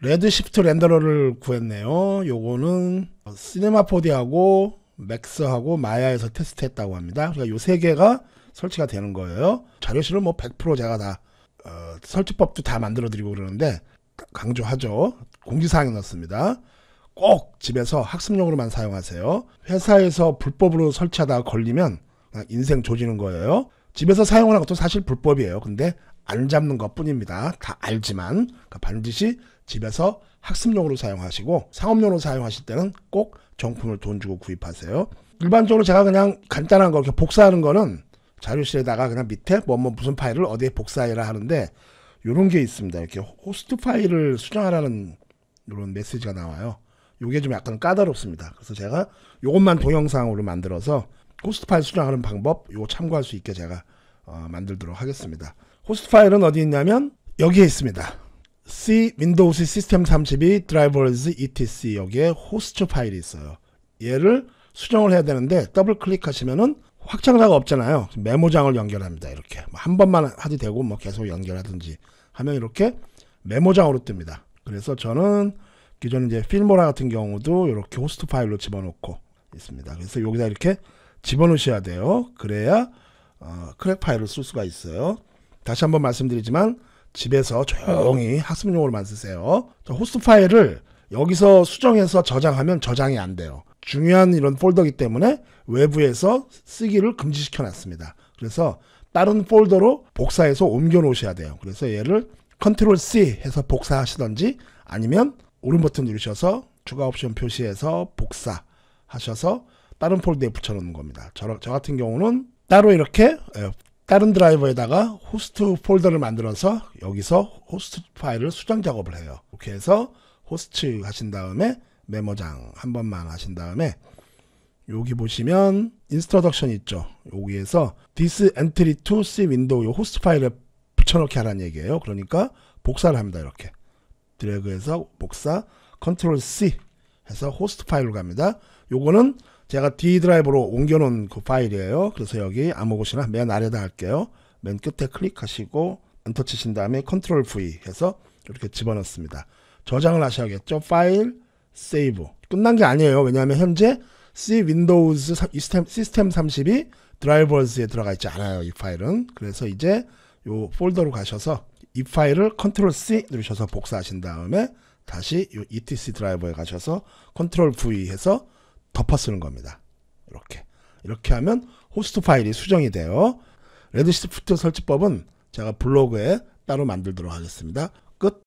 레드시프트 렌더러를 구했네요. 요거는 시네마포디하고 맥스하고 마야에서 테스트했다고 합니다. 그러니까 요 세 개가 설치가 되는 거예요. 자료실은 뭐 100% 제가 다 어, 설치법도 다 만들어 드리고 그러는데 강조하죠. 공지사항에 넣습니다. 꼭 집에서 학습용으로만 사용하세요. 회사에서 불법으로 설치하다가 걸리면 인생 조지는 거예요. 집에서 사용하는 것도 사실 불법이에요. 근데 안 잡는 것 뿐입니다. 다 알지만 그러니까 반드시 집에서 학습용으로 사용하시고 상업용으로 사용하실 때는 꼭 정품을 돈 주고 구입하세요. 일반적으로 제가 그냥 간단한 거 이렇게 복사하는 거는 자료실에다가 그냥 밑에 뭐, 뭐 무슨 파일을 어디에 복사해라 하는데 이런 게 있습니다. 이렇게 호스트 파일을 수정하라는 이런 메시지가 나와요. 이게 좀 약간 까다롭습니다. 그래서 제가 이것만 동영상으로 만들어서 호스트 파일 수정하는 방법 이거 참고할 수 있게 제가 어, 만들도록 하겠습니다. 호스트 파일은 어디 있냐면 여기에 있습니다. C 윈도우스 시스템 32 drivers etc 여기에 호스트 파일이 있어요. 얘를 수정을 해야 되는데 더블 클릭하시면은 확장자가 없잖아요. 메모장을 연결합니다. 이렇게 뭐 한 번만 하도 되고 뭐 계속 연결하든지 하면 이렇게 메모장으로 뜹니다. 그래서 저는 기존 이제 필모라 같은 경우도 이렇게 호스트 파일로 집어넣고 있습니다. 그래서 여기다 이렇게 집어넣으셔야 돼요. 그래야 어, 크랙 파일을 쓸 수가 있어요. 다시 한번 말씀드리지만 집에서 조용히 학습용으로만 쓰세요. 호스트 파일을 여기서 수정해서 저장하면 저장이 안 돼요. 중요한 이런 폴더기 이 때문에 외부에서 쓰기를 금지시켜 놨습니다. 그래서 다른 폴더로 복사해서 옮겨 놓으셔야 돼요. 그래서 얘를 컨트롤 C 해서 복사하시던지 아니면 오른 버튼 누르셔서 추가 옵션 표시해서 복사 하셔서 다른 폴더에 붙여놓는 겁니다. 저, 저 같은 경우는 따로 이렇게 예, 다른 드라이버에다가 호스트 폴더를 만들어서 여기서 호스트 파일을 수정 작업을 해요. 이렇게 해서 호스트 하신 다음에 메모장 한 번만 하신 다음에 여기 보시면 인스트럭션 있죠. 여기에서 this entry to C window 요 호스트 파일에 붙여넣기 하라는 얘기예요. 그러니까 복사를 합니다. 이렇게 드래그해서 복사 컨트롤 C 해서 호스트 파일로 갑니다. 요거는 제가 D 드라이브로 옮겨놓은 그 파일이에요. 그래서 여기 아무 곳이나 맨 아래다 할게요. 맨 끝에 클릭하시고 엔터 치신 다음에 컨트롤 V 해서 이렇게 집어넣습니다. 저장을 하셔야겠죠. 파일, 세이브. 끝난 게 아니에요. 왜냐하면 현재 C 윈도우즈 시스템, 시스템 32 드라이버즈에 들어가 있지 않아요. 이 파일은. 그래서 이제 요 폴더로 가셔서 이 파일을 컨트롤 C 누르셔서 복사하신 다음에 다시 요 etc 드라이버에 가셔서 컨트롤 V 해서 덮어 쓰는 겁니다. 이렇게. 이렇게 하면 호스트 파일이 수정이 돼요. 레드시프트 설치법은 제가 블로그에 따로 만들도록 하겠습니다. 끝.